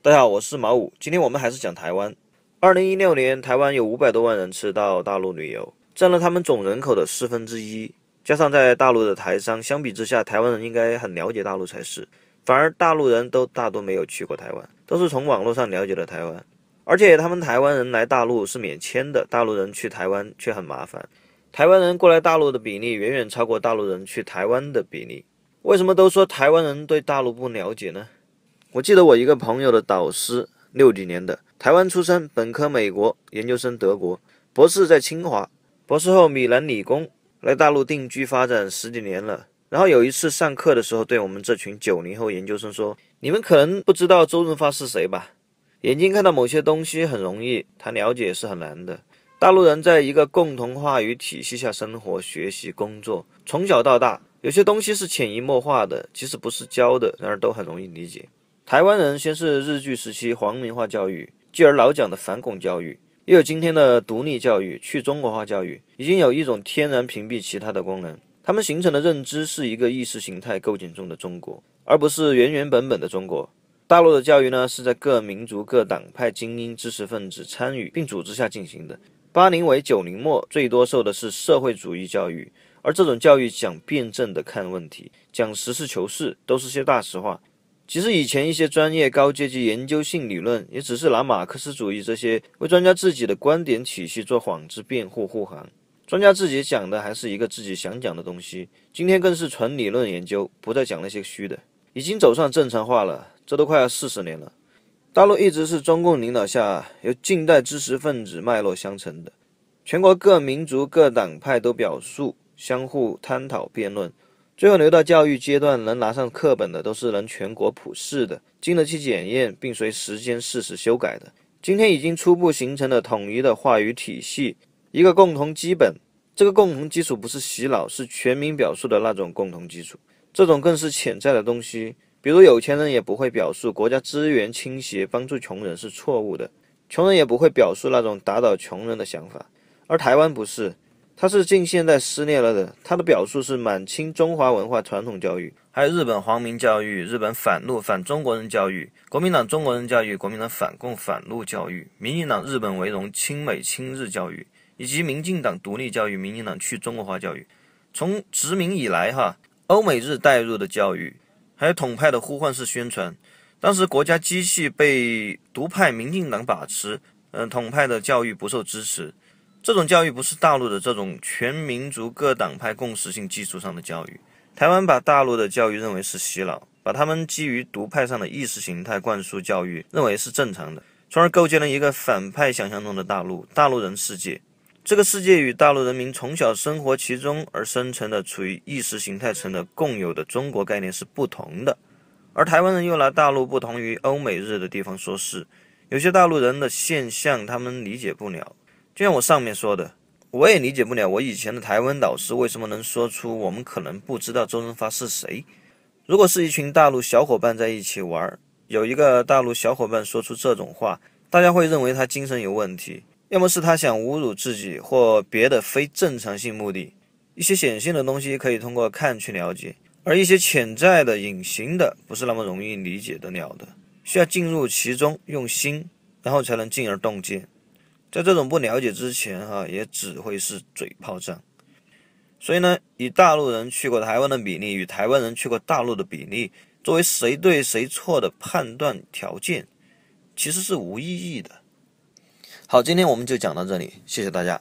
大家好，我是马五。今天我们还是讲台湾。二零一六年，台湾有五百多万人次到大陆旅游，占了他们总人口的四分之一。加上在大陆的台商，相比之下，台湾人应该很了解大陆才是。反而大陆人都大多没有去过台湾，都是从网络上了解的台湾。而且他们台湾人来大陆是免签的，大陆人去台湾却很麻烦。台湾人过来大陆的比例远远超过大陆人去台湾的比例。为什么都说台湾人对大陆不了解呢？我记得我一个朋友的导师，六几年的台湾出生，本科美国，研究生德国，博士在清华，博士后米兰理工，来大陆定居发展十几年了。然后有一次上课的时候，对我们这群九零后研究生说：“你们可能不知道周润发是谁吧？眼睛看到某些东西很容易，他了解是很难的。大陆人在一个共同话语体系下生活、学习、工作，从小到大有些东西是潜移默化的，其实不是教的，然而都很容易理解。”台湾人先是日据时期皇民化教育，继而老蒋的反共教育，又有今天的独立教育、去中国化教育，已经有一种天然屏蔽其他的功能。他们形成的认知是一个意识形态构建中的中国，而不是原原本本的中国。大陆的教育呢，是在各民族、各党派精英知识分子参与并组织下进行的。八零、为九零末最多受的是社会主义教育，而这种教育讲辩证的看问题，讲实事求是，都是些大实话。其实以前一些专业高阶级研究性理论，也只是拿马克思主义这些为专家自己的观点体系做幌子辩护护航。专家自己讲的还是一个自己想讲的东西。今天更是纯理论研究，不再讲那些虚的，已经走上正常化了。这都快要四十年了，大陆一直是中共领导下由近代知识分子脉络相承的，全国各民族各党派都表述相互探讨辩论。最后留到教育阶段能拿上课本的，都是能全国普试的，经得起检验，并随时间适时修改的。今天已经初步形成了统一的话语体系，一个共同基本。这个共同基础不是洗脑，是全民表述的那种共同基础。这种更是潜在的东西，比如有钱人也不会表述国家资源倾斜帮助穷人是错误的，穷人也不会表述那种打倒穷人的想法。而台湾不是。它是近现代撕裂了的，它的表述是满清中华文化传统教育，还有日本皇民教育、日本反露反中国人教育、国民党中国人教育、国民党反共反露教育、民进党日本为荣亲美亲日教育，以及民进党独立教育、民进党去中国化教育。从殖民以来，哈，欧美日带入的教育，还有统派的呼唤式宣传，当时国家机器被独派民进党把持，嗯，统派的教育不受支持。这种教育不是大陆的这种全民族各党派共识性基础上的教育。台湾把大陆的教育认为是洗脑，把他们基于独派上的意识形态灌输教育认为是正常的，从而构建了一个反派想象中的大陆、大陆人世界。这个世界与大陆人民从小生活其中而生成的处于意识形态层的共有的中国概念是不同的，而台湾人又拿大陆不同于欧美日的地方说事，有些大陆人的现象他们理解不了。就像我上面说的，我也理解不了我以前的台湾老师为什么能说出“我们可能不知道周润发是谁”。如果是一群大陆小伙伴在一起玩，有一个大陆小伙伴说出这种话，大家会认为他精神有问题，要么是他想侮辱自己或别的非正常性目的。一些显性的东西可以通过看去了解，而一些潜在的、隐形的，不是那么容易理解得了的，需要进入其中用心，然后才能进而洞见。在这种不了解之前，哈，也只会是嘴炮仗。所以呢，以大陆人去过台湾的比例与台湾人去过大陆的比例作为谁对谁错的判断条件，其实是无意义的。好，今天我们就讲到这里，谢谢大家。